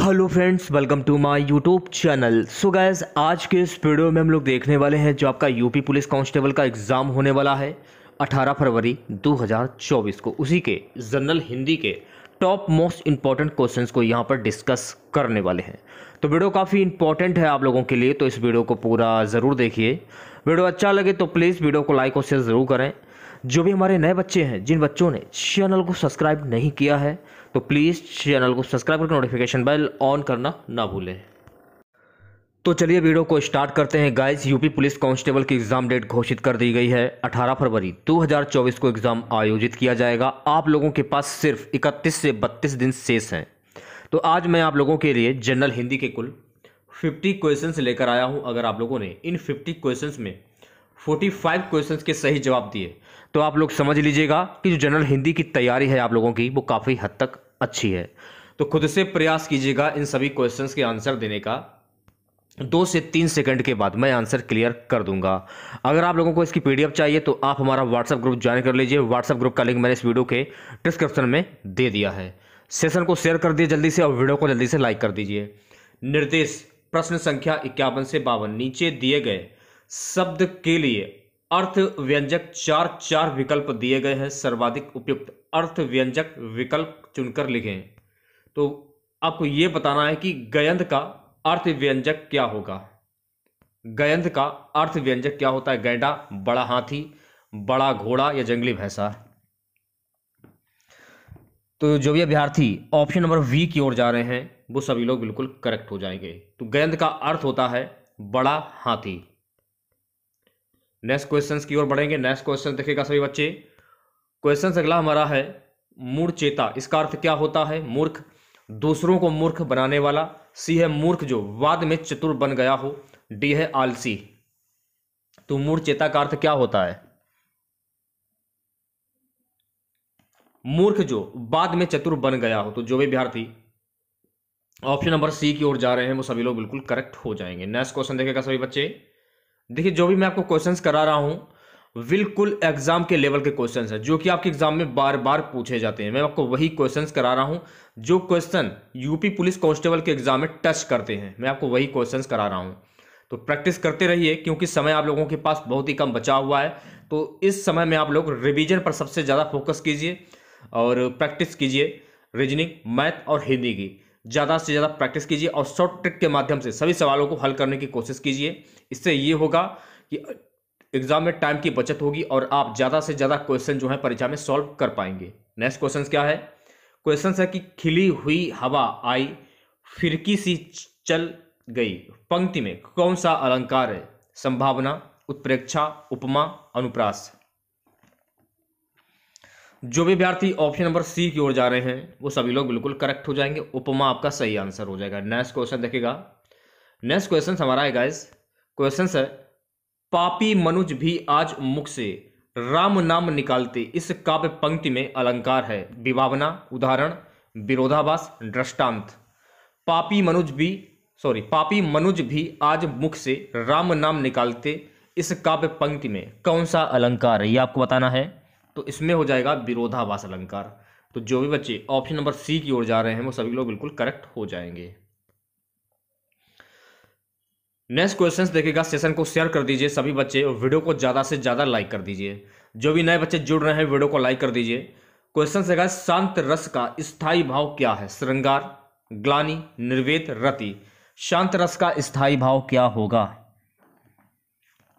hello friends welcome to my YouTube channel so guys आज के इस वीडियो में हम लोग देखने वाले हैं जो आपका यूपी पुलिस कांस्टेबल का एग्ज़ाम होने वाला है 18 फरवरी 2024 को उसी के जनरल हिंदी के टॉप मोस्ट इंपॉर्टेंट क्वेश्चंस को यहाँ पर डिस्कस करने वाले हैं तो वीडियो काफ़ी इंपॉर्टेंट है आप लोगों के लिए तो इस वीडियो को पूरा ज़रूर देखिए वीडियो अच्छा लगे तो प्लीज़ वीडियो को लाइक और शेयर ज़रूर करें जो भी हमारे नए बच्चे हैं जिन बच्चों ने चैनल को सब्सक्राइब नहीं किया है तो प्लीज़ चैनल को सब्सक्राइब करके नोटिफिकेशन बेल ऑन करना ना भूलें तो चलिए वीडियो को स्टार्ट करते हैं गाइस यूपी पुलिस कांस्टेबल की एग्ज़ाम डेट घोषित कर दी गई है 18 फरवरी 2024 को एग्ज़ाम आयोजित किया जाएगा आप लोगों के पास सिर्फ 31 से 32 दिन शेष हैं तो आज मैं आप लोगों के लिए जनरल हिंदी के कुल 50 क्वेश्चन लेकर आया हूं अगर आप लोगों ने इन फिफ्टी क्वेश्चन में फोर्टी फाइव क्वेश्चन के सही जवाब दिए तो आप लोग समझ लीजिएगा कि जो जनरल हिंदी की तैयारी है आप लोगों की वो काफ़ी हद तक अच्छी है तो खुद से प्रयास कीजिएगा इन सभी क्वेश्चंस के आंसर देने का दो से तीन सेकंड के बाद मैं आंसर क्लियर कर दूंगा अगर आप लोगों को इसकी पीडीएफ चाहिए तो आप हमारा व्हाट्सएप ग्रुप ज्वाइन कर लीजिए व्हाट्सएप ग्रुप का लिंक मैंने इस वीडियो के डिस्क्रिप्शन में दे दिया है सेशन को शेयर कर दिए जल्दी से और वीडियो को जल्दी से लाइक कर दीजिए निर्देश प्रश्न संख्या इक्यावन से बावन नीचे दिए गए शब्द के लिए अर्थ व्यंजक चार चार विकल्प दिए गए हैं सर्वाधिक उपयुक्त अर्थ व्यंजक विकल्प चुनकर लिखें तो आपको ये बताना है कि गयंध का अर्थ व्यंजक क्या होगा गयंध का अर्थ व्यंजक क्या होता है गैंडा बड़ा हाथी बड़ा घोड़ा या जंगली भैंसा तो जो भी अभ्यर्थी ऑप्शन नंबर वी की ओर जा रहे हैं वो सभी लोग बिल्कुल करेक्ट हो जाएंगे तो गैंद का अर्थ होता है बड़ा हाथी नेक्स्ट क्वेश्चंस की ओर बढ़ेंगे नेक्स्ट क्वेश्चन देखेगा सभी बच्चे क्वेश्चन अगला हमारा है मूर्चेता चेता इसका अर्थ क्या होता है मूर्ख दूसरों को मूर्ख बनाने वाला सी है मूर्ख जो वाद में चतुर बन गया हो डी है आलसी तो मूर्ख चेता का अर्थ क्या होता है मूर्ख जो बाद में चतुर बन गया हो तो जो भी थी ऑप्शन नंबर सी की ओर जा रहे हैं वो सभी लोग बिल्कुल करेक्ट हो जाएंगे नेक्स्ट क्वेश्चन देखेगा सभी बच्चे देखिए जो भी मैं आपको क्वेश्चंस करा रहा हूं बिल्कुल एग्जाम के लेवल के क्वेश्चंस हैं जो कि आपके एग्जाम में बार बार पूछे जाते हैं मैं आपको वही क्वेश्चंस करा रहा हूं जो क्वेश्चन यूपी पुलिस कांस्टेबल के एग्जाम में टच करते हैं मैं आपको वही क्वेश्चंस करा रहा हूं तो प्रैक्टिस करते रहिए क्योंकि समय आप लोगों के पास बहुत ही कम बचा हुआ है तो इस समय में आप लोग रिविजन पर सबसे ज़्यादा फोकस कीजिए और प्रैक्टिस कीजिए रीजनिंग मैथ और हिंदी की ज़्यादा से ज़्यादा प्रैक्टिस कीजिए और शॉर्ट ट्रिक के माध्यम से सभी सवालों को हल करने की कोशिश कीजिए इससे ये होगा कि एग्जाम में टाइम की बचत होगी और आप ज़्यादा से ज़्यादा क्वेश्चन जो है परीक्षा में सॉल्व कर पाएंगे नेक्स्ट क्वेश्चन क्या है क्वेश्चन है कि खिली हुई हवा आई फिरकी सी चल गई पंक्ति में कौन सा अलंकार है संभावना उत्प्रेक्षा उपमा अनुप्रास जो भी विद्यार्थी ऑप्शन नंबर सी की ओर जा रहे हैं वो सभी लोग बिल्कुल करेक्ट हो जाएंगे उपमा आपका सही आंसर हो जाएगा नेक्स्ट क्वेश्चन देखेगा नेक्स्ट क्वेश्चन हमारा है गाइस क्वेश्चन है पापी मनुज भी आज मुख से राम नाम निकालते इस काव्य पंक्ति में अलंकार है विभावना उदाहरण विरोधाभास दृष्टांत पापी मनुज भी सॉरी पापी मनुज भी आज मुख से राम नाम निकालते इस काव्य पंक्ति में कौन सा अलंकार है ये आपको बताना है तो इसमें हो जाएगा विरोधाभास अलंकार तो जो भी बच्चे ऑप्शन नंबर सी की ओर जा रहे हैं वो सभी लोग बिल्कुल करेक्ट हो जाएंगे नेक्स्ट क्वेश्चन देखेगा सेशन को शेयर कर दीजिए सभी बच्चे और वीडियो को ज़्यादा से ज़्यादा लाइक कर दीजिए जो भी नए बच्चे जुड़ रहे हैं वीडियो को लाइक कर दीजिए क्वेश्चन देगा शांत रस का स्थाई भाव क्या है श्रृंगार ग्लानी निर्वेद रति शांत रस का स्थाई भाव क्या होगा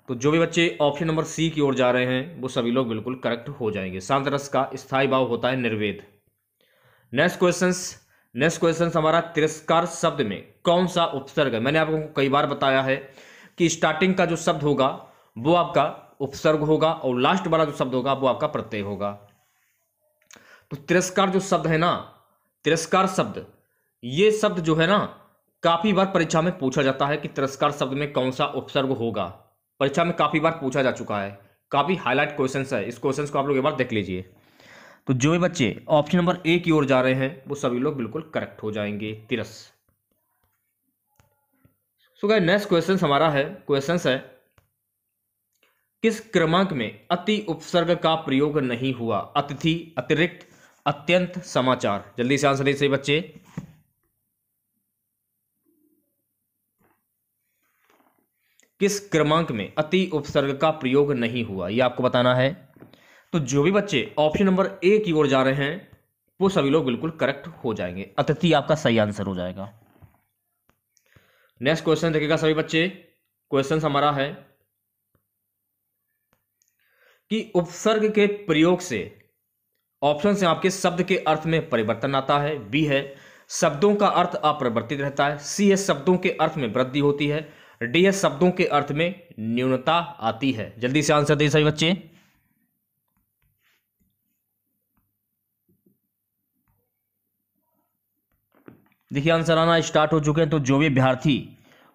तो जो भी बच्चे ऑप्शन नंबर सी की ओर जा रहे हैं वो सभी लोग बिल्कुल करेक्ट हो जाएंगे शांत रस का स्थाई भाव होता है निर्वेद नेक्स्ट क्वेश्चन नेक्स्ट क्वेश्चन हमारा तिरस्कार शब्द में कौन सा उपसर्ग है मैंने आपको कई बार बताया है कि स्टार्टिंग का जो शब्द होगा वो आपका उपसर्ग होगा और लास्ट वाला जो शब्द होगा वो आपका प्रत्यय होगा तो तिरस्कार जो शब्द है ना तिरस्कार शब्द ये शब्द जो है ना काफी बार परीक्षा में पूछा जाता है कि तिरस्कार शब्द में कौन सा उपसर्ग होगा परीक्षा में काफी बार पूछा जा चुका है काफी हाईलाइट क्वेश्चन है इस क्वेश्चन को आप लोग एक बार देख लीजिए तो जो भी बच्चे ऑप्शन नंबर ए की ओर जा रहे हैं वो सभी लोग बिल्कुल करेक्ट हो जाएंगे तिरस सो गाइस नेक्स्ट क्वेश्चन हमारा है क्वेश्चन है किस क्रमांक में अति उपसर्ग का प्रयोग नहीं हुआ अतिथि अतिरिक्त अत्यंत समाचार जल्दी से आंसर दीजिए बच्चे किस क्रमांक में अति उपसर्ग का प्रयोग नहीं हुआ यह आपको बताना है तो जो भी बच्चे ऑप्शन नंबर ए की ओर जा रहे हैं वो सभी लोग बिल्कुल करेक्ट हो जाएंगे अतिथि आपका सही आंसर हो जाएगा नेक्स्ट क्वेश्चन देखेगा सभी बच्चे क्वेश्चन हमारा है कि उपसर्ग के प्रयोग से ऑप्शन से आपके शब्द के अर्थ में परिवर्तन आता है बी है शब्दों का अर्थ अपरिवर्तित रहता है सी है शब्दों के अर्थ में वृद्धि होती है डी है शब्दों के अर्थ में न्यूनता आती है जल्दी से आंसर दे सभी बच्चे देखिए आंसर आना स्टार्ट हो चुके हैं तो जो भी अभ्यार्थी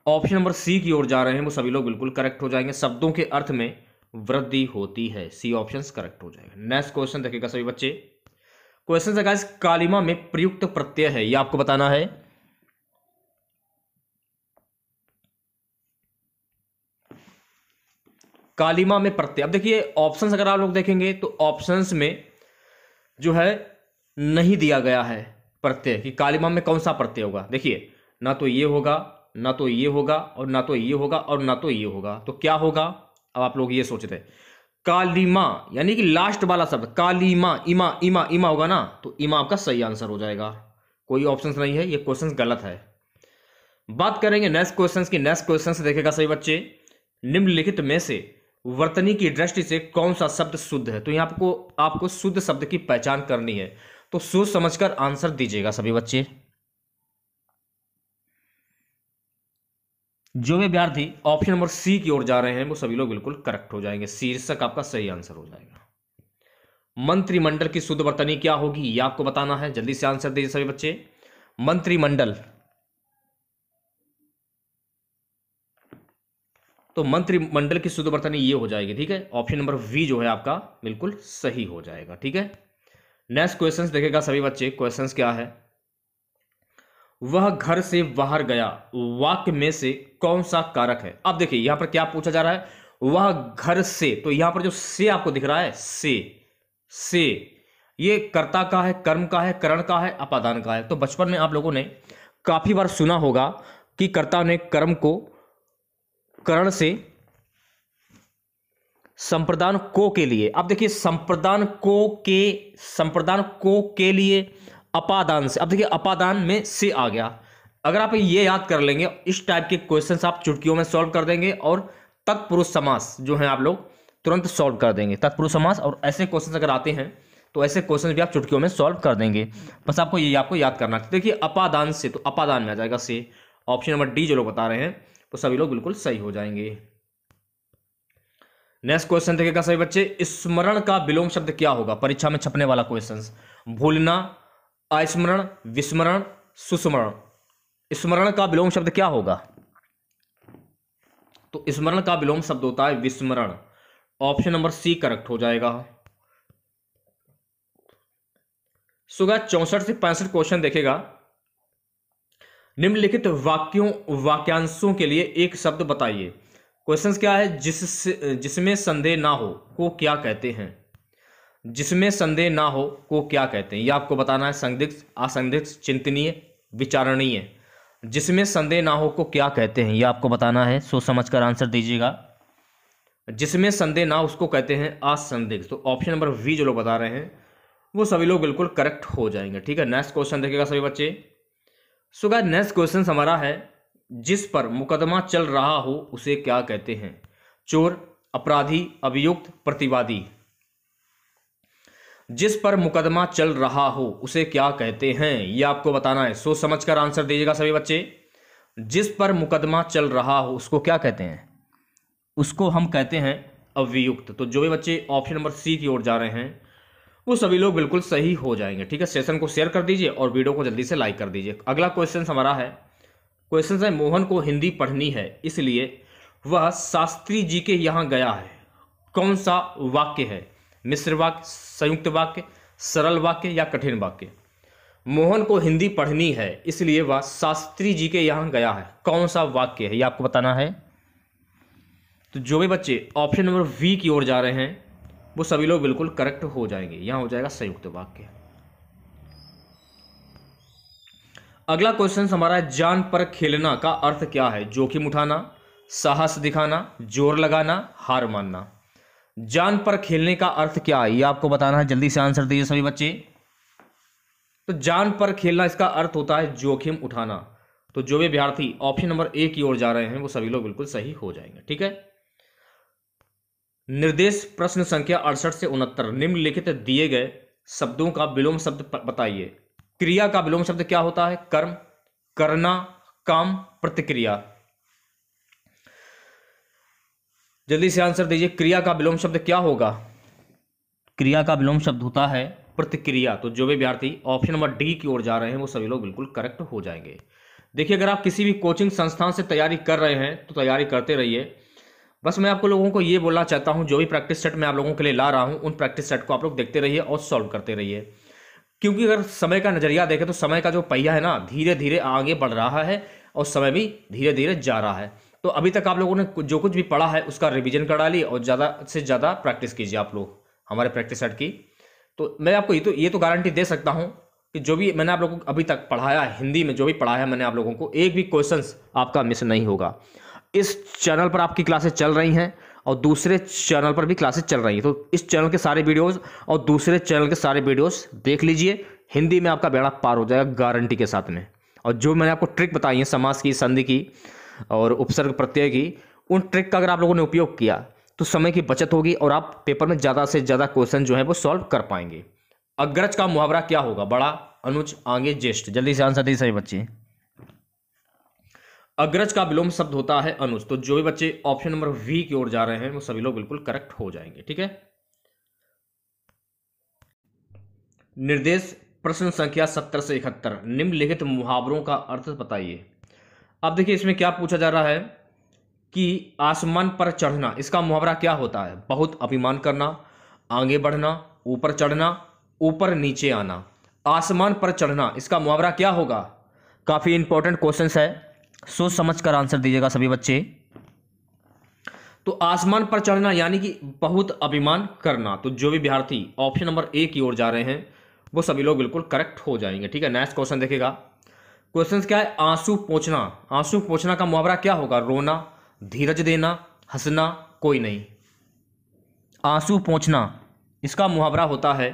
ऑप्शन नंबर सी की ओर जा रहे हैं वो सभी लोग बिल्कुल करेक्ट हो जाएंगे शब्दों के अर्थ में वृद्धि होती है सी ऑप्शन करेक्ट हो जाएगा नेक्स्ट क्वेश्चन देखिएगा सभी बच्चे क्वेश्चन है गाइस कालिमा में प्रयुक्त प्रत्यय है ये आपको बताना है कालिमा में प्रत्यय अब देखिए ऑप्शन अगर आप लोग देखेंगे तो ऑप्शन में जो है नहीं दिया गया है प्रत्यय कि काली में कौन सा प्रत्यय होगा देखिए ना तो ये होगा ना तो ये होगा और ना तो ये होगा और ना तो ये होगा तो क्या होगा अब आप लोग ये सोच रहे कालीमा यानी कि लास्ट वाला शब्द कालीमा इमा इमा इमा होगा ना तो इमा आपका सही आंसर हो जाएगा कोई ऑप्शन नहीं है ये क्वेश्चन गलत है बात करेंगे नेक्स्ट क्वेश्चन की नेक्स्ट क्वेश्चन देखेगा सही बच्चे निम्नलिखित में से वर्तनी की दृष्टि से कौन सा शब्द शुद्ध है तो यहाँ आपको आपको शुद्ध शब्द की पहचान करनी है तो सोच समझकर आंसर दीजिएगा सभी बच्चे जो विद्यार्थी ऑप्शन नंबर सी की ओर जा रहे हैं वो सभी लोग बिल्कुल करेक्ट हो जाएंगे शीर्षक आपका सही आंसर हो जाएगा मंत्रिमंडल की शुद्ध वर्तनी क्या होगी ये आपको बताना है जल्दी से आंसर दीजिए सभी बच्चे मंत्रिमंडल तो मंत्रिमंडल की शुद्ध वर्तनी ये हो जाएगी ठीक है ऑप्शन नंबर वी जो है आपका बिल्कुल सही हो जाएगा ठीक है नेक्स्ट क्वेश्चन देखेगा सभी बच्चे क्वेश्चन क्या है वह घर से बाहर गया वाक्य में से कौन सा कारक है अब देखिए यहां पर क्या पूछा जा रहा है वह घर से तो यहां पर जो से आपको दिख रहा है से से ये कर्ता का है कर्म का है करण का है अपादान का है तो बचपन में आप लोगों ने काफी बार सुना होगा कि कर्ता ने कर्म को करण से संप्रदान को के लिए अब देखिए संप्रदान को के संप्रदान को के लिए अपादान से अब देखिए अपादान में से आ गया अगर आप ये याद कर लेंगे इस टाइप के क्वेश्चन आप चुटकियों में सॉल्व कर देंगे और तत्पुरुष समास जो है आप लोग तुरंत सॉल्व कर देंगे तत्पुरुष समास और ऐसे क्वेश्चन अगर आते हैं तो ऐसे क्वेश्चन भी आप चुटकियों में सॉल्व कर देंगे बस आपको ये आपको याद करना चाहिए देखिए अपादान से तो अपादान में आ जाएगा से ऑप्शन नंबर डी जो लोग बता रहे हैं तो सभी लोग बिल्कुल सही हो जाएंगे नेक्स्ट क्वेश्चन देखेगा सभी बच्चे स्मरण का विलोम शब्द क्या होगा परीक्षा में छपने वाला क्वेश्चन भूलना अस्मरण विस्मरण सुस्मरण स्मरण का विलोम शब्द क्या होगा तो स्मरण का विलोम शब्द होता है विस्मरण ऑप्शन नंबर सी करेक्ट हो जाएगा सुगा चौसठ से पैंसठ क्वेश्चन देखेगा निम्नलिखित वाक्यों वाक्यांशों के लिए एक शब्द बताइए क्वेश्चन क्या है जिस जिसमें संदेह ना हो को क्या कहते हैं जिसमें संदेह ना हो को क्या कहते हैं यह आपको बताना है संदिग्ध असंदिग्ध चिंतनीय विचारणीय जिसमें संदेह ना हो को क्या कहते हैं यह आपको बताना है सोच समझ कर आंसर दीजिएगा जिसमें संदेह ना उसको कहते हैं असंदिग्ध तो ऑप्शन नंबर वी जो लोग बता रहे हैं वो सभी लोग बिल्कुल करेक्ट हो जाएंगे ठीक है नेक्स्ट क्वेश्चन देखेगा सभी बच्चे सो नेक्स्ट क्वेश्चन हमारा है जिस पर मुकदमा चल रहा हो उसे क्या कहते हैं चोर अपराधी अभियुक्त प्रतिवादी जिस पर मुकदमा चल रहा हो उसे क्या कहते हैं यह आपको बताना है सोच समझ कर आंसर दीजिएगा सभी बच्चे जिस पर मुकदमा चल रहा हो उसको क्या कहते हैं उसको हम कहते हैं अभियुक्त तो जो भी बच्चे ऑप्शन नंबर सी की ओर जा रहे हैं वो सभी लोग बिल्कुल सही हो जाएंगे ठीक है सेशन को शेयर कर दीजिए और वीडियो को जल्दी से लाइक कर दीजिए अगला क्वेश्चन हमारा है क्वेश्चन है मोहन को हिंदी पढ़नी है इसलिए वह शास्त्री जी के यहाँ गया है कौन सा वाक्य है मिश्र वाक्य संयुक्त वाक्य सरल वाक्य या कठिन वाक्य मोहन को हिंदी पढ़नी है इसलिए वह शास्त्री जी के यहाँ गया है कौन सा वाक्य है ये आपको बताना है तो जो भी बच्चे ऑप्शन नंबर वी की ओर जा रहे हैं वो सभी लोग बिल्कुल करेक्ट हो जाएंगे यहाँ हो जाएगा संयुक्त वाक्य अगला क्वेश्चन हमारा जान पर खेलना का अर्थ क्या है जोखिम उठाना साहस दिखाना जोर लगाना हार मानना जान पर खेलने का अर्थ क्या है ये आपको बताना है जल्दी से आंसर दीजिए सभी बच्चे तो जान पर खेलना इसका अर्थ होता है जोखिम उठाना तो जो भी विद्यार्थी ऑप्शन नंबर ए की ओर जा रहे हैं वो सभी लोग बिल्कुल सही हो जाएंगे ठीक है निर्देश प्रश्न संख्या अड़सठ से उनहत्तर निम्नलिखित दिए गए शब्दों का विलोम शब्द बताइए क्रिया का विलोम शब्द क्या होता है कर्म करना काम प्रतिक्रिया जल्दी से आंसर दीजिए क्रिया का विलोम शब्द क्या होगा क्रिया का विलोम शब्द होता है प्रतिक्रिया तो जो भी विद्यार्थी ऑप्शन नंबर डी की ओर जा रहे हैं वो सभी लोग बिल्कुल करेक्ट हो जाएंगे देखिए अगर आप किसी भी कोचिंग संस्थान से तैयारी कर रहे हैं तो तैयारी करते रहिए बस मैं आपको लोगों को ये बोलना चाहता हूँ जो भी प्रैक्टिस सेट मैं आप लोगों के लिए ला रहा हूँ उन प्रैक्टिस सेट को आप लोग देखते रहिए और सॉल्व करते रहिए क्योंकि अगर समय का नज़रिया देखें तो समय का जो पहिया है ना धीरे धीरे आगे बढ़ रहा है और समय भी धीरे धीरे जा रहा है तो अभी तक आप लोगों ने जो कुछ भी पढ़ा है उसका रिविजन करा ली और ज़्यादा से ज़्यादा प्रैक्टिस कीजिए आप लोग हमारे प्रैक्टिस सेट की तो मैं आपको ये तो ये तो गारंटी दे सकता हूँ कि जो भी मैंने आप लोगों को अभी तक पढ़ाया हिंदी में जो भी पढ़ाया मैंने आप लोगों को एक भी क्वेश्चन आपका मिस नहीं होगा इस चैनल पर आपकी क्लासेस चल रही हैं और दूसरे चैनल पर भी क्लासेस चल रही हैं तो इस चैनल के सारे वीडियोस और दूसरे चैनल के सारे वीडियोस देख लीजिए हिंदी में आपका बेड़ा पार हो जाएगा गारंटी के साथ में और जो मैंने आपको ट्रिक बताई है समास की संधि की और उपसर्ग प्रत्यय की उन ट्रिक का अगर आप लोगों ने उपयोग किया तो समय की बचत होगी और आप पेपर में ज़्यादा से ज़्यादा क्वेश्चन जो है वो सॉल्व कर पाएंगे अग्रज का मुहावरा क्या होगा बड़ा अनुज आगे ज्येष्ठ जल्दी से आंसर दीजिए सभी बच्चे अग्रज का विलोम शब्द होता है अनुज तो जो भी बच्चे ऑप्शन नंबर वी की ओर जा रहे हैं वो सभी लोग बिल्कुल करेक्ट हो जाएंगे ठीक है निर्देश प्रश्न संख्या सत्तर से इकहत्तर निम्नलिखित मुहावरों का अर्थ बताइए अब देखिए इसमें क्या पूछा जा रहा है कि आसमान पर चढ़ना इसका मुहावरा क्या होता है बहुत अभिमान करना आगे बढ़ना ऊपर चढ़ना ऊपर नीचे आना आसमान पर चढ़ना इसका मुहावरा क्या होगा काफ़ी इंपॉर्टेंट क्वेश्चन है सोच समझ कर आंसर दीजिएगा सभी बच्चे तो आसमान पर चढ़ना यानी कि बहुत अभिमान करना तो जो भी विद्यार्थी ऑप्शन नंबर ए की ओर जा रहे हैं वो सभी लोग बिल्कुल करेक्ट हो जाएंगे ठीक है नेक्स्ट क्वेश्चन देखेगा क्वेश्चन क्या है आंसू पोछना आंसू पोछना का मुहावरा क्या होगा रोना धीरज देना हंसना कोई नहीं आंसू पोछना इसका मुहावरा होता है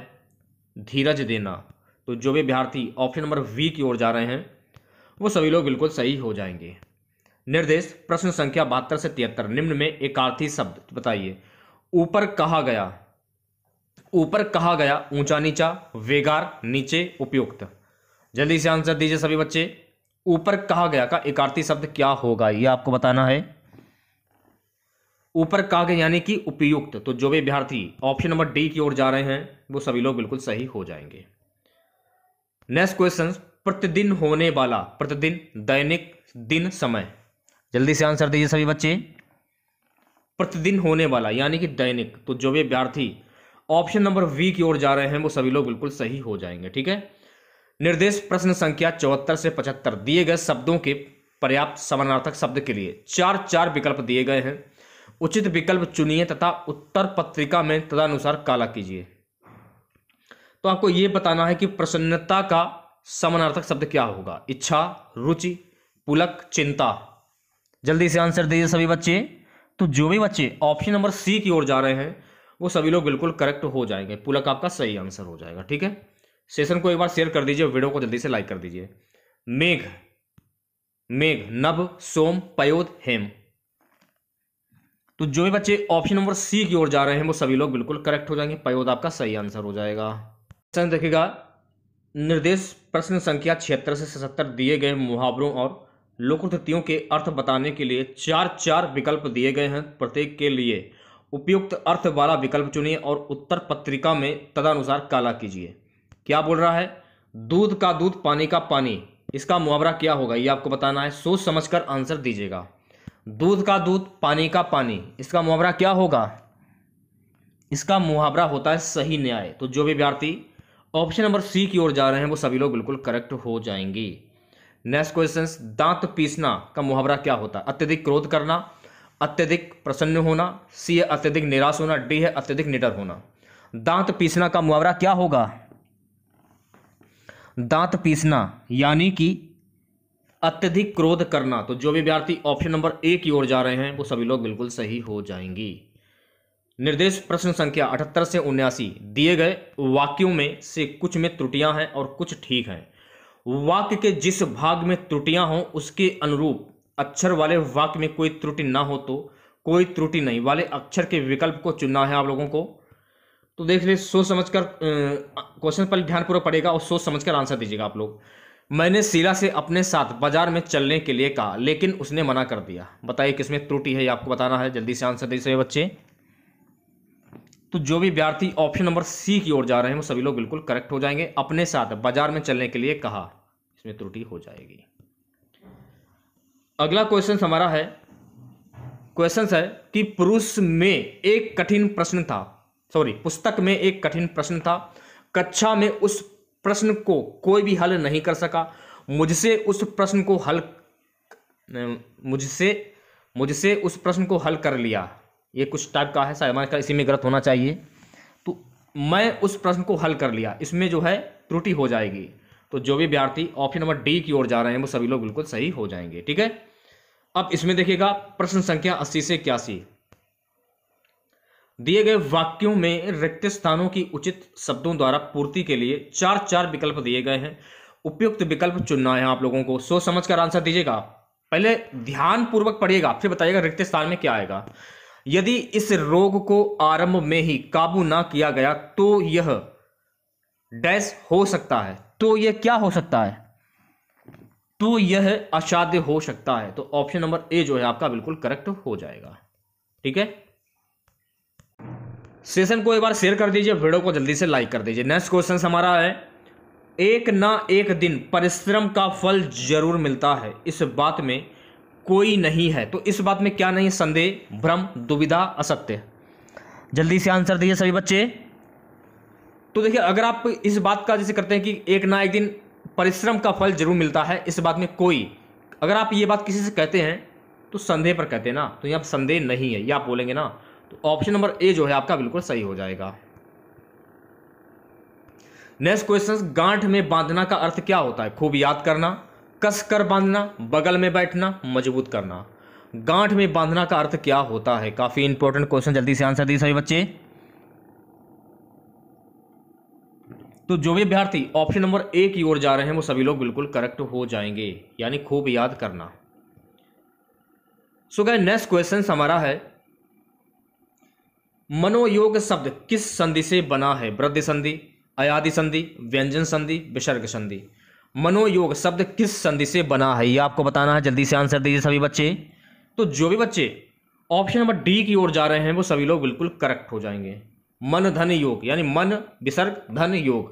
धीरज देना तो जो भी विद्यार्थी ऑप्शन नंबर वी की ओर जा रहे हैं वो सभी लोग बिल्कुल सही हो जाएंगे निर्देश प्रश्न संख्या बहत्तर से तिहत्तर निम्न में एकार्थी शब्द बताइए ऊपर कहा गया ऊपर कहा गया ऊंचा नीचा वेगार नीचे उपयुक्त जल्दी से आंसर दीजिए सभी बच्चे ऊपर कहा गया का एकार्थी शब्द क्या होगा ये आपको बताना है ऊपर कहा गया यानी कि उपयुक्त तो जो भी विद्यार्थी ऑप्शन नंबर डी की ओर जा रहे हैं वो सभी लोग बिल्कुल सही हो जाएंगे नेक्स्ट क्वेश्चन प्रतिदिन होने वाला प्रतिदिन दैनिक दिन समय जल्दी से आंसर दीजिए सभी बच्चे प्रतिदिन होने वाला यानी कि दैनिक तो जो भी अभ्यर्थी ऑप्शन नंबर वी की ओर जा रहे हैं वो सभी लोग बिल्कुल सही हो जाएंगे ठीक है निर्देश प्रश्न संख्या चौहत्तर से पचहत्तर दिए गए शब्दों के पर्याप्त समानार्थक शब्द के लिए चार चार विकल्प दिए गए हैं उचित विकल्प चुनिए तथा उत्तर पत्रिका में तदानुसार काला कीजिए तो आपको यह बताना है कि प्रसन्नता का समानार्थक शब्द क्या होगा इच्छा रुचि पुलक चिंता जल्दी से आंसर दीजिए सभी बच्चे तो जो भी बच्चे ऑप्शन नंबर सी की ओर जा रहे हैं वो सभी लोग बिल्कुल करेक्ट हो जाएंगे पुलक आपका सही आंसर हो जाएगा ठीक है सेशन को एक बार शेयर कर दीजिए वीडियो को जल्दी से लाइक कर दीजिए मेघ मेघ नभ सोम पयोद हेम तो जो भी बच्चे ऑप्शन नंबर सी की ओर जा रहे हैं वो सभी लोग बिल्कुल करेक्ट हो जाएंगे पयोद आपका सही आंसर हो जाएगा देखिएगा निर्देश प्रश्न संख्या छिहत्तर से सतहत्तर दिए गए मुहावरों और लोकृतियों के अर्थ बताने के लिए चार चार विकल्प दिए गए हैं प्रत्येक के लिए उपयुक्त अर्थ वाला विकल्प चुनिए और उत्तर पत्रिका में तदनुसार काला कीजिए क्या बोल रहा है दूध का दूध पानी का पानी इसका मुहावरा क्या होगा ये आपको बताना है सोच समझकर आंसर दीजिएगा दूध का दूध पानी का पानी इसका मुहावरा क्या होगा इसका मुहावरा होता है सही न्याय तो जो भी विद्यार्थी ऑप्शन नंबर सी की ओर जा रहे हैं वो सभी लोग बिल्कुल करेक्ट हो जाएंगे नेक्स्ट क्वेश्चन दांत पीसना का मुहावरा क्या होता है अत्यधिक क्रोध करना अत्यधिक प्रसन्न होना सी है अत्यधिक निराश होना डी है अत्यधिक निडर होना दांत पीसना का मुहावरा क्या होगा दांत पीसना यानी कि अत्यधिक क्रोध करना तो जो भी विद्यार्थी ऑप्शन नंबर ए की ओर जा रहे हैं वो सभी लोग बिल्कुल सही हो जाएंगी निर्देश प्रश्न संख्या अठहत्तर से उन्यासी दिए गए वाक्यों में से कुछ में त्रुटियां हैं और कुछ ठीक हैं वाक्य के जिस भाग में त्रुटियां हों उसके अनुरूप अक्षर वाले वाक्य में कोई त्रुटि ना हो तो कोई त्रुटि नहीं वाले अक्षर के विकल्प को चुनना है आप लोगों को तो देख लीजिए सोच समझ कर क्वेश्चन ध्यान ध्यानपूर्वक पड़ेगा और सोच समझ कर आंसर दीजिएगा आप लोग मैंने शीला से अपने साथ बाजार में चलने के लिए कहा लेकिन उसने मना कर दिया बताइए किसमें त्रुटि है ये आपको बताना है जल्दी से आंसर दीजिए बच्चे तो जो भी विद्यार्थी ऑप्शन नंबर सी की ओर जा रहे हैं वो सभी लोग बिल्कुल करेक्ट हो जाएंगे अपने साथ बाजार में चलने के लिए कहा इसमें त्रुटि हो जाएगी अगला क्वेश्चन हमारा है क्वेश्चन है कि पुरुष में एक कठिन प्रश्न था सॉरी पुस्तक में एक कठिन प्रश्न था कक्षा में उस प्रश्न को कोई भी हल नहीं कर सका मुझसे उस प्रश्न को हल मुझसे मुझसे उस प्रश्न को हल कर लिया ये कुछ टाइप का है हमारे इसी में गलत होना चाहिए तो मैं उस प्रश्न को हल कर लिया इसमें जो है त्रुटि हो जाएगी तो जो भी विद्यार्थी ऑप्शन नंबर डी की ओर जा रहे हैं वो सभी लोग बिल्कुल सही हो जाएंगे ठीक है अब इसमें देखिएगा प्रश्न संख्या अस्सी से इक्यासी दिए गए वाक्यों में रिक्त स्थानों की उचित शब्दों द्वारा पूर्ति के लिए चार चार विकल्प दिए गए हैं उपयुक्त विकल्प चुनना है आप लोगों को सोच समझ कर आंसर दीजिएगा पहले ध्यानपूर्वक पढ़िएगा फिर बताइएगा रिक्त स्थान में क्या आएगा यदि इस रोग को आरंभ में ही काबू ना किया गया तो यह डैश हो सकता है तो यह क्या हो सकता है तो यह असाध्य हो सकता है तो ऑप्शन नंबर ए जो है आपका बिल्कुल करेक्ट हो जाएगा ठीक है सेशन को एक बार शेयर कर दीजिए वीडियो को जल्दी से लाइक कर दीजिए नेक्स्ट क्वेश्चन हमारा है एक ना एक दिन परिश्रम का फल जरूर मिलता है इस बात में कोई नहीं है तो इस बात में क्या नहीं संदेह भ्रम दुविधा असत्य जल्दी से आंसर दीजिए सभी बच्चे तो देखिए अगर आप इस बात का जैसे करते हैं कि एक ना एक दिन परिश्रम का फल जरूर मिलता है इस बात में कोई अगर आप ये बात किसी से कहते हैं तो संदेह पर कहते हैं ना तो यहाँ संदेह नहीं है या आप बोलेंगे ना तो ऑप्शन नंबर ए जो है आपका बिल्कुल सही हो जाएगा नेक्स्ट क्वेश्चन गांठ में बांधना का अर्थ क्या होता है खूब याद करना कसकर बांधना बगल में बैठना मजबूत करना गांठ में बांधना का अर्थ क्या होता है काफी इंपॉर्टेंट क्वेश्चन जल्दी से आंसर दिए सभी बच्चे तो जो भी अभ्यार्थी ऑप्शन नंबर ए की ओर जा रहे हैं वो सभी लोग बिल्कुल करेक्ट हो जाएंगे यानी खूब याद करना सो गए नेक्स्ट क्वेश्चन हमारा है मनोयोग शब्द किस संधि से बना है वृद्धि संधि अयादि संधि व्यंजन संधि विसर्ग संधि मनोयोग शब्द किस संधि से बना है ये आपको बताना है जल्दी से आंसर दीजिए सभी बच्चे तो जो भी बच्चे ऑप्शन नंबर डी की ओर जा रहे हैं वो सभी लोग बिल्कुल करेक्ट हो जाएंगे मन धन योग यानी मन विसर्ग धन योग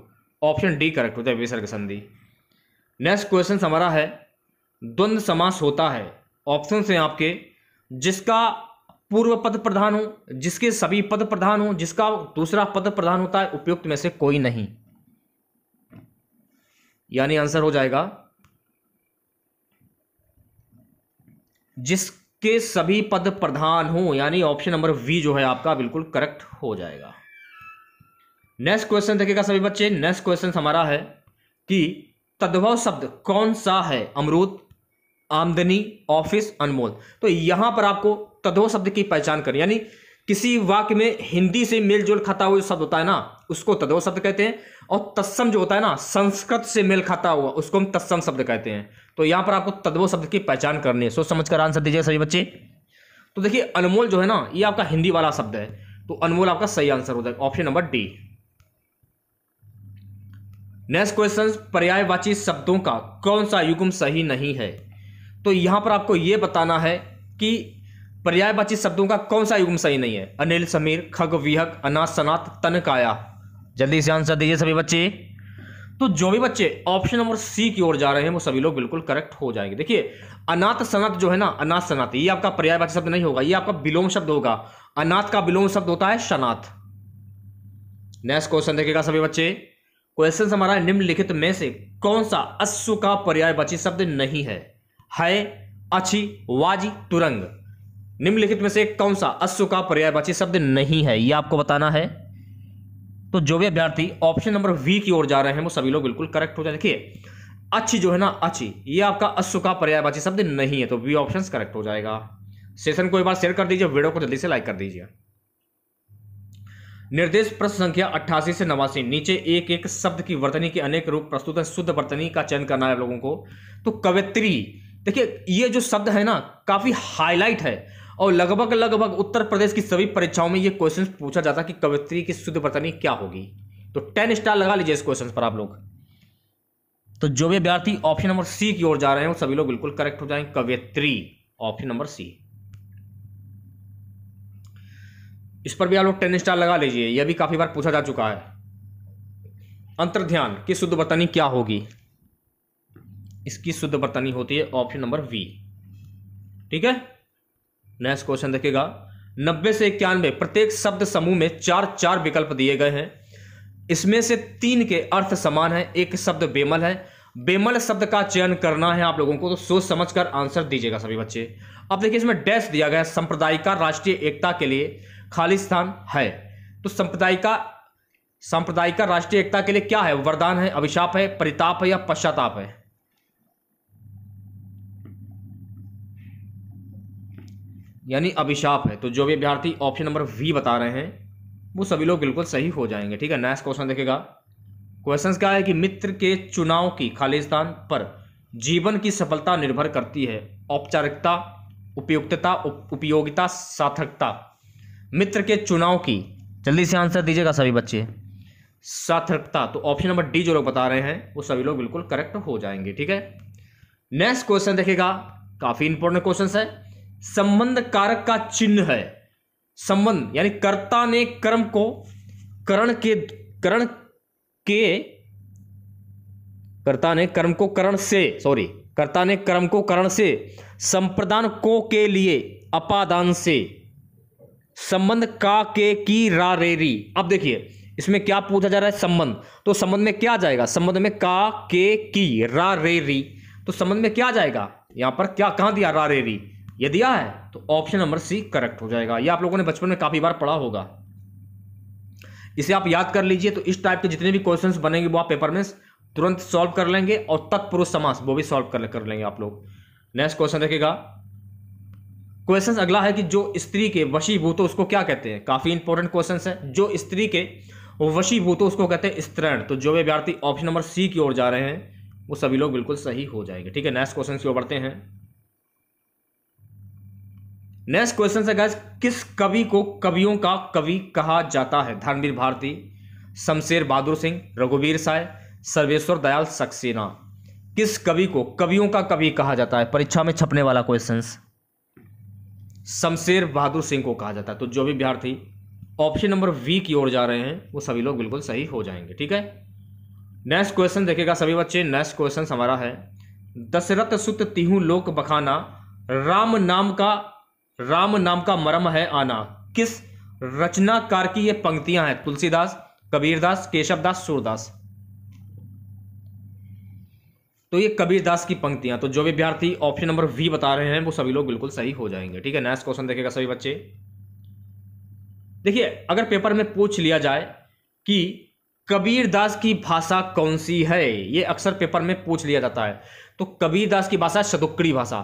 ऑप्शन डी करेक्ट होता है विसर्ग संधि नेक्स्ट क्वेश्चन हमारा है द्वंद्व समास होता है ऑप्शन से आपके जिसका पूर्व पद प्रधान हो जिसके सभी पद प्रधान हो जिसका दूसरा पद प्रधान होता है उपयुक्त में से कोई नहीं यानी आंसर हो जाएगा जिसके सभी पद प्रधान हो यानी ऑप्शन नंबर वी जो है आपका बिल्कुल करेक्ट हो जाएगा नेक्स्ट क्वेश्चन देखिएगा सभी बच्चे नेक्स्ट क्वेश्चन हमारा है कि तद्भव शब्द कौन सा है अमरूद आमदनी ऑफिस अनमोल तो यहां पर आपको तद्भव शब्द की पहचान करनी यानी किसी वाक्य में हिंदी से मेलजोल खाता हुआ जो शब्द होता है ना उसको तदव शब्द कहते हैं और तत्सम जो होता है ना संस्कृत से मेल खाता हुआ उसको हम तत्सम शब्द कहते हैं तो यहां पर आपको तदव शब्द की पहचान करनी है सोच समझ कर आंसर दीजिए सभी बच्चे तो देखिए अनमोल जो है ना ये आपका हिंदी वाला शब्द है तो अनमोल आपका सही आंसर होता है option number D next question पर्यायवाची शब्दों का कौन सा युगम सही नहीं है तो यहां पर आपको यह बताना है कि पर्यायवाची शब्दों का कौन सा युग्म सही नहीं है अनिल समीर खग विहक अनाथ सनात तन काया जल्दी से आंसर दीजिए सभी बच्चे तो जो भी बच्चे ऑप्शन नंबर सी की ओर जा रहे हैं वो सभी लोग बिल्कुल करेक्ट हो जाएंगे देखिए अनाथ सनात जो है ना अनाथ सनात ये आपका पर्यायवाची शब्द नहीं होगा ये आपका विलोम शब्द होगा अनाथ का विलोम शब्द होता है शनाथ नेक्स्ट क्वेश्चन देखिएगा सभी बच्चे क्वेश्चन हमारा निम्नलिखित में से कौन सा अश्व का पर्याय शब्द नहीं है है अछी वाजी तुरंग निम्नलिखित में से कौन सा अश्व का पर्यायवाची शब्द नहीं है यह आपको बताना है तो जो भी अभ्यर्थी ऑप्शन नंबर वी की ओर जा रहे हैं वो सभी लोग बिल्कुल करेक्ट हो जाए देखिए अच्छी जो है ना अच्छी ये आपका अश्व का पर्यायवाची शब्द नहीं है तो वी ऑप्शन करेक्ट हो जाएगा सेशन को एक बार शेयर कर दीजिए वीडियो को जल्दी से लाइक कर दीजिए निर्देश प्रश्न संख्या अट्ठासी से नवासी नीचे एक एक शब्द की वर्तनी के अनेक रूप प्रस्तुत है शुद्ध वर्तनी का चयन करना है आप लोगों को तो कवित्री देखिए ये जो शब्द है ना काफी हाईलाइट है और लगभग लगभग उत्तर प्रदेश की सभी परीक्षाओं में ये क्वेश्चन पूछा जाता है कि कवित्री की शुद्ध वर्तनी क्या होगी तो टेन स्टार लगा लीजिए इस क्वेश्चन पर आप लोग तो जो भी अभ्यर्थी ऑप्शन नंबर सी की ओर जा रहे हैं सभी लोग बिल्कुल करेक्ट हो जाएंगे कवित्री ऑप्शन नंबर सी इस पर भी आप लोग टेन स्टार लगा लीजिए यह भी काफी बार पूछा जा चुका है अंतर ध्यान की शुद्ध बर्तनी क्या होगी इसकी शुद्ध बर्तनी होती है ऑप्शन नंबर वी ठीक है नेक्स्ट क्वेश्चन देखिएगा नब्बे से इक्यानवे प्रत्येक शब्द समूह में चार चार विकल्प दिए गए हैं इसमें से तीन के अर्थ समान है एक शब्द बेमल है बेमल शब्द का चयन करना है आप लोगों को तो सोच समझ कर आंसर दीजिएगा सभी बच्चे अब देखिए इसमें डैश दिया गया है संप्रदायिका राष्ट्रीय एकता के लिए खाली स्थान है तो संप्रदायिका सांप्रदायिका राष्ट्रीय एकता के लिए क्या है वरदान है अभिशाप है परिताप है या पश्चाताप है यानी अभिशाप है तो जो भी अभ्यार्थी ऑप्शन नंबर वी बता रहे हैं वो सभी लोग बिल्कुल सही हो जाएंगे ठीक है नेक्स्ट क्वेश्चन देखेगा क्वेश्चन क्या है कि मित्र के चुनाव की खालिस्तान पर जीवन की सफलता निर्भर करती है औपचारिकता उपयुक्तता उपयोगिता सार्थकता मित्र के चुनाव की जल्दी से आंसर दीजिएगा सभी बच्चे सार्थकता तो ऑप्शन नंबर डी जो लोग बता रहे हैं वो सभी लोग बिल्कुल करेक्ट हो जाएंगे ठीक है नेक्स्ट क्वेश्चन देखेगा काफ़ी इंपॉर्टेंट क्वेश्चन है संबंध कारक का चिन्ह है संबंध यानी कर्ता ने कर्म को करण के करण के कर्ता ने कर्म को करण से सॉरी कर्ता ने कर्म को करण से संप्रदान को के लिए अपादान से संबंध का के की रारेरी अब देखिए इसमें क्या पूछा जा रहा है संबंध तो संबंध में क्या जाएगा संबंध में का के की रा तो संबंध में क्या जाएगा यहां पर क्या कहां दिया रारेरी रेरी यह दिया है तो ऑप्शन नंबर सी करेक्ट हो जाएगा यह आप लोगों ने बचपन में काफ़ी बार पढ़ा होगा इसे आप याद कर लीजिए तो इस टाइप के जितने भी क्वेश्चन बनेंगे वो आप पेपर में तुरंत सॉल्व कर लेंगे और तत्पुरुष समास वो भी सॉल्व कर, कर लेंगे आप लोग नेक्स्ट क्वेश्चन देखेगा क्वेश्चन अगला है कि जो स्त्री के वशीभूत उसको क्या कहते हैं काफ़ी इंपॉर्टेंट क्वेश्चन है जो स्त्री के वशीभूत उसको कहते हैं स्त्रण तो जो विद्यार्थी ऑप्शन नंबर सी की ओर जा रहे हैं वो सभी लोग बिल्कुल सही हो जाएंगे ठीक है नेक्स्ट क्वेश्चन की ओर बढ़ते हैं नेक्स्ट क्वेश्चन से गैस किस कवि को कवियों का कवि कहा जाता है धर्मवीर भारती शमशेर बहादुर सिंह रघुवीर साय सर्वेश्वर दयाल सक्सेना किस कवि को कवियों का कवि कहा जाता है परीक्षा में छपने वाला क्वेश्चन शमशेर बहादुर सिंह को कहा जाता है तो जो भी विद्यार्थी ऑप्शन नंबर वी की ओर जा रहे हैं वो सभी लोग बिल्कुल सही हो जाएंगे ठीक है नेक्स्ट क्वेश्चन देखेगा सभी बच्चे नेक्स्ट क्वेश्चन हमारा है दशरथ सुत तिहु लोक बखाना राम नाम का राम नाम का मरम है आना किस रचनाकार की ये पंक्तियां हैं तुलसीदास कबीरदास केशवदास सूरदास तो ये कबीरदास की पंक्तियां तो जो भी विद्यार्थी ऑप्शन नंबर वी बता रहे हैं वो सभी लोग बिल्कुल सही हो जाएंगे ठीक है नेक्स्ट क्वेश्चन देखेगा सभी बच्चे देखिए अगर पेपर में पूछ लिया जाए कि कबीर दास की भाषा कौन सी है ये अक्सर पेपर में पूछ लिया जाता है तो कबीर दास की भाषा शतुक्कड़ी भाषा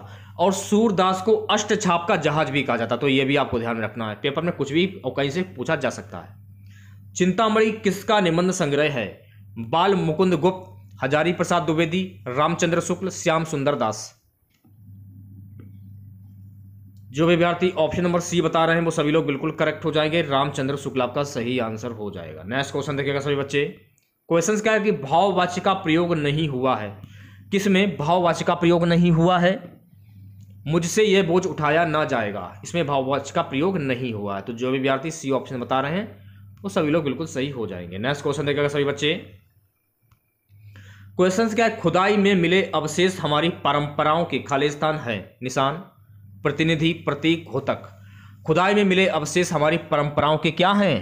और सूरदास को अष्ट छाप का जहाज भी कहा जाता है तो ये भी आपको ध्यान में रखना है पेपर में कुछ भी और कहीं से पूछा जा सकता है चिंतामणि किसका निबंध संग्रह है बाल मुकुंद गुप्त हजारी प्रसाद द्विवेदी रामचंद्र शुक्ल श्याम सुंदर दास जो भी ऑप्शन नंबर सी बता रहे हैं वो सभी लोग बिल्कुल करेक्ट हो जाएंगे रामचंद्र शुक्ला का सही आंसर हो जाएगा नेक्स्ट क्वेश्चन देखिएगा सभी बच्चे क्वेश्चन क्या है कि भाववाची का प्रयोग नहीं हुआ है किस में का प्रयोग नहीं हुआ है मुझसे यह बोझ उठाया ना जाएगा इसमें भाववाची का प्रयोग नहीं हुआ है तो जो भी सी ऑप्शन बता रहे हैं वो सभी लोग बिल्कुल सही हो जाएंगे नेक्स्ट क्वेश्चन देखिएगा सभी बच्चे क्वेश्चन क्या है खुदाई में मिले अवशेष हमारी परंपराओं के खालिस्तान है निशान प्रतिनिधि प्रतीक घोतक खुदाई में मिले अवशेष हमारी परंपराओं के क्या हैं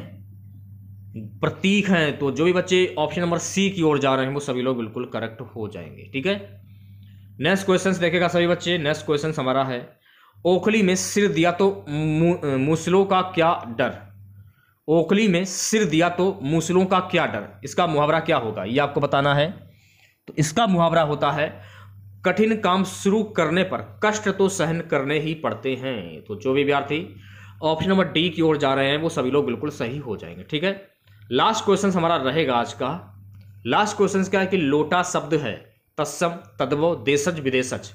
प्रतीक हैं तो जो भी बच्चे ऑप्शन नंबर सी की ओर जा रहे हैं वो सभी लोग बिल्कुल करेक्ट हो जाएंगे ठीक है नेक्स्ट क्वेश्चन देखेगा सभी बच्चे नेक्स्ट क्वेश्चन हमारा है ओखली में सिर दिया तो मूसलों का क्या डर ओखली में सिर दिया तो मूसलों का क्या डर इसका मुहावरा क्या होगा ये आपको बताना है तो इसका मुहावरा होता है कठिन काम शुरू करने पर कष्ट तो सहन करने ही पड़ते हैं तो जो भी विद्यार्थी ऑप्शन नंबर डी की ओर जा रहे हैं वो सभी लोग बिल्कुल सही हो जाएंगे ठीक है लास्ट क्वेश्चन हमारा रहेगा आज का लास्ट क्वेश्चन क्या है कि लोटा शब्द है तत्सम तद्व देशज विदेशज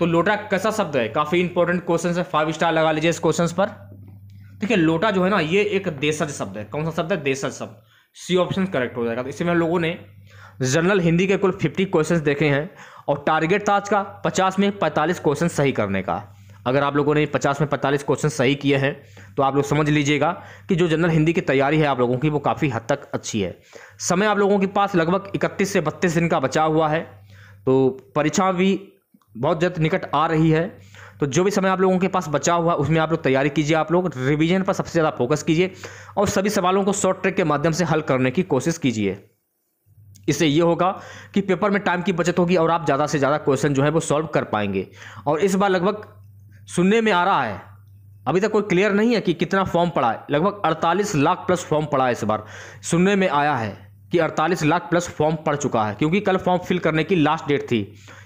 तो लोटा कैसा शब्द है काफ़ी इंपॉर्टेंट क्वेश्चन है फाइव स्टार लगा लीजिए इस क्वेश्चन पर ठीक है लोटा जो है ना ये एक देशज शब्द है कौन सा शब्द है देशज शब्द सी ऑप्शन करेक्ट हो जाएगा तो इसमें लोगों ने जनरल हिंदी के कुल फिफ्टी क्वेश्चन देखे हैं और टारगेट था आज का पचास में पैंतालीस क्वेश्चन सही करने का अगर आप लोगों ने पचास में पैंतालीस क्वेश्चन सही किए हैं तो आप लोग समझ लीजिएगा कि जो जनरल हिंदी की तैयारी है आप लोगों की वो काफ़ी हद तक अच्छी है समय आप लोगों के पास लगभग इकतीस से बत्तीस दिन का बचा हुआ है तो परीक्षा भी बहुत जल्द निकट आ रही है तो जो भी समय आप लोगों के पास बचा हुआ उसमें आप लोग तैयारी कीजिए आप लोग रिवीजन पर सबसे ज़्यादा फोकस कीजिए और सभी सवालों को शॉर्ट ट्रिक के माध्यम से हल करने की कोशिश कीजिए इससे ये होगा कि पेपर में टाइम की बचत होगी और आप ज़्यादा से ज़्यादा क्वेश्चन जो है वो सॉल्व कर पाएंगे और इस बार लगभग सुनने में आ रहा है अभी तक कोई क्लियर नहीं है कि कितना फॉर्म पड़ा है लगभग 48 लाख प्लस फॉर्म पड़ा है इस बार सुनने में आया है कि 48 लाख प्लस फॉर्म पड़ चुका है क्योंकि कल फॉर्म फिल करने की लास्ट डेट थी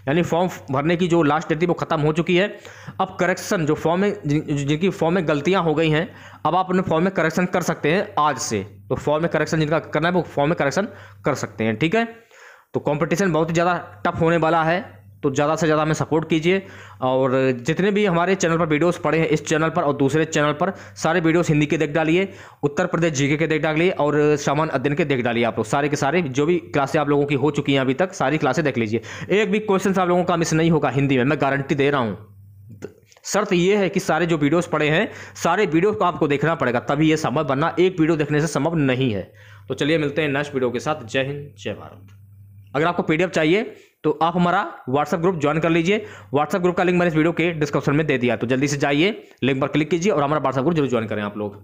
यानी फॉर्म भरने की जो लास्ट डेट थी वो ख़त्म हो चुकी है अब करेक्शन जो फॉर्म में जिनकी फॉर्म में गलतियां हो गई हैं अब आप अपने फॉर्म में करेक्शन कर सकते हैं आज से तो फॉर्म में करेक्शन जिनका करना है वो फॉर्म में करेक्शन कर सकते हैं ठीक है तो कॉम्पिटिशन बहुत ही ज़्यादा टफ होने वाला है तो ज़्यादा से ज़्यादा हमें सपोर्ट कीजिए और जितने भी हमारे चैनल पर वीडियोस पड़े हैं इस चैनल पर और दूसरे चैनल पर सारे वीडियोस हिंदी के देख डालिए उत्तर प्रदेश जीके के देख डालिए और सामान अध्ययन के देख डालिए आप लोग सारे के सारे जो भी क्लासें आप लोगों की हो चुकी हैं अभी तक सारी क्लासें देख लीजिए एक भी क्वेश्चन आप लोगों का मिस नहीं होगा हिंदी में मैं गारंटी दे रहा हूँ तो शर्त ये है कि सारे जो वीडियोज पड़े हैं सारे वीडियो को आपको देखना पड़ेगा तभी यह संभव बनना एक वीडियो देखने से संभव नहीं है तो चलिए मिलते हैं नेक्स्ट वीडियो के साथ जय हिंद जय भारत अगर आपको पीडीएफ चाहिए तो आप हमारा व्हाट्सएप ग्रुप ज्वाइन कर लीजिए व्हाट्सएप ग्रुप का लिंक मैंने इस वीडियो के डिस्क्रिप्शन में दे दिया तो जल्दी से जाइए लिंक पर क्लिक कीजिए और हमारा व्हाट्सएप ग्रुप जरूर ज्वाइन करें आप लोग